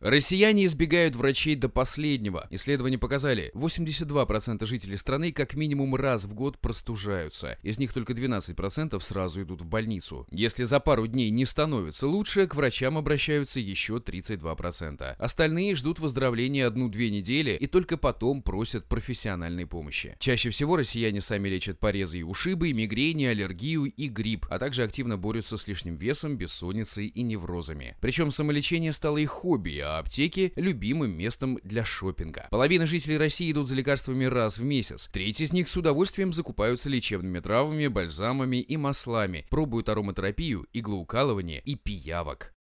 Россияне избегают врачей до последнего. Исследования показали, 82% жителей страны как минимум раз в год простужаются. Из них только 12% сразу идут в больницу. Если за пару дней не становится лучше, к врачам обращаются еще 32%. Остальные ждут выздоровления одну-две недели и только потом просят профессиональной помощи. Чаще всего россияне сами лечат порезы и ушибы, мигрени, аллергию и грипп, а также активно борются с лишним весом, бессонницей и неврозами. Причем самолечение стало их хобби, а аптеки – любимым местом для шопинга. Половина жителей России идут за лекарствами раз в месяц. Треть из них с удовольствием закупаются лечебными травами, бальзамами и маслами, пробуют ароматерапию, иглоукалывание и пиявок.